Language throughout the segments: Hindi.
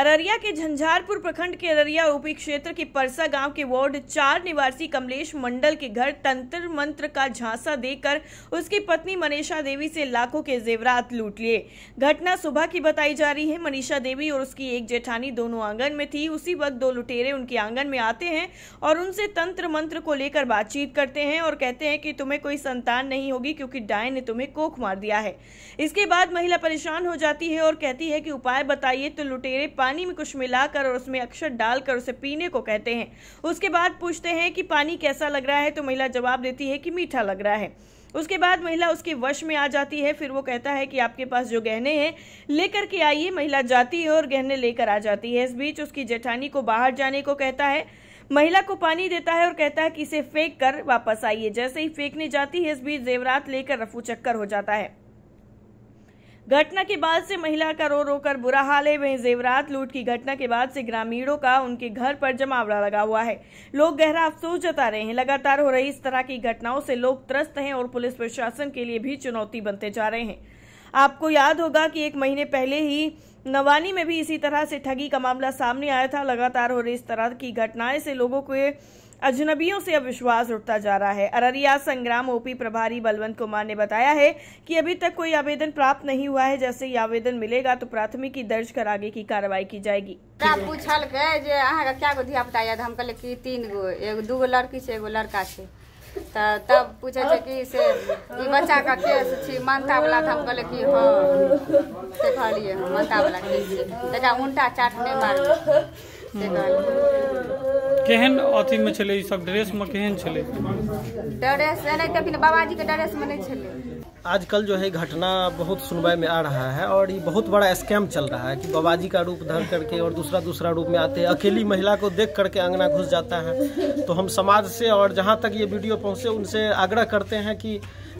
अररिया के झंझारपुर प्रखंड के अररिया ओपी क्षेत्र के परसा गांव के वार्ड चार निवासी कमलेश मंडल के घर तंत्र मंत्र का झांसा देकर उसकी पत्नी मनीषा देवी से लाखों के जेवरात लूट लिए घटना सुबह की बताई जा रही है मनीषा देवी और उसकी एक जेठानी दोनों आंगन में थी उसी वक्त दो लुटेरे उनके आंगन में आते हैं और उनसे तंत्र मंत्र को लेकर बातचीत करते हैं और कहते हैं कि तुम्हें कोई संतान नहीं होगी क्योंकि डायन ने तुम्हें कोख मार दिया है इसके बाद महिला परेशान हो जाती है और कहती है कि उपाय बताइए तो लुटेरे पानी में कुछ मिलाकर और उसमें अक्षर डालकर उसे पीने को कहते हैं उसके बाद पूछते हैं कि पानी कैसा लग रहा है तो महिला जवाब देती है कि मीठा लग रहा है उसके बाद महिला उसके वश में आ जाती है फिर वो कहता है कि आपके पास जो गहने हैं लेकर के आइए महिला जाती है और गहने लेकर आ जाती है इस बीच उसकी जेठानी को बाहर जाने को कहता है महिला को पानी देता है और कहता है कि इसे फेंक कर वापस आइए जैसे ही फेंकने जाती है इस बीच जेवरात लेकर रफू चक्कर हो जाता है घटना के बाद से महिला का रो रो कर बुरा हाल है वहीं जेवरात लूट की घटना के बाद से ग्रामीणों का उनके घर पर जमावड़ा लगा हुआ है लोग गहरा अफसोस जता रहे हैं लगातार हो रही इस तरह की घटनाओं से लोग त्रस्त हैं और पुलिस प्रशासन के लिए भी चुनौती बनते जा रहे हैं आपको याद होगा कि एक महीने पहले ही नवानी में भी इसी तरह से ठगी का मामला सामने आया था लगातार हो रही इस तरह की घटनाएं से लोगों के अजनबियों से अब विश्वास उठता जा रहा है अररिया संग्राम ओपी प्रभारी बलवंत कुमार ने बताया है कि अभी तक कोई आवेदन प्राप्त नहीं हुआ है जैसे ही आवेदन मिलेगा तो प्राथमिकी दर्ज कर आगे की कार्रवाई की जाएगी पूछल गए क्या धिया हम कहले तीन गो एक दू गो लड़की से एगो लड़का से तब पूछे कि से बच्चा का केस छी मानता वाला तो हम कहले कि हाँ से कहलिए हम मानता वाला केस छी तक उनटा चाट नहीं मार केहन अथी में छले सब ड्रेस में केहन छले ड्रेस एनाते फिर बाबाजी के ड्रेस में नहीं छले आजकल जो है घटना बहुत सुनवाई में आ रहा है और ये बहुत बड़ा स्कैम चल रहा है कि बाबाजी का रूप धर करके और दूसरा दूसरा रूप में आते हैं अकेली महिला को देख करके अंगना घुस जाता है तो हम समाज से और जहाँ तक ये वीडियो पहुँचे उनसे आग्रह करते हैं कि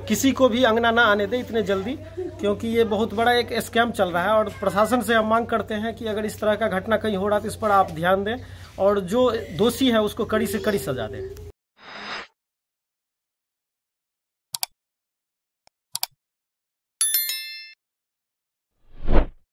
किसी को भी अंगना ना आने दे इतने जल्दी क्योंकि ये बहुत बड़ा एक स्कैम चल रहा है और प्रशासन से हम मांग करते हैं कि अगर इस तरह का घटना कहीं हो रहा है तो इस पर आप ध्यान दें और जो दोषी है उसको कड़ी से कड़ी सजा दें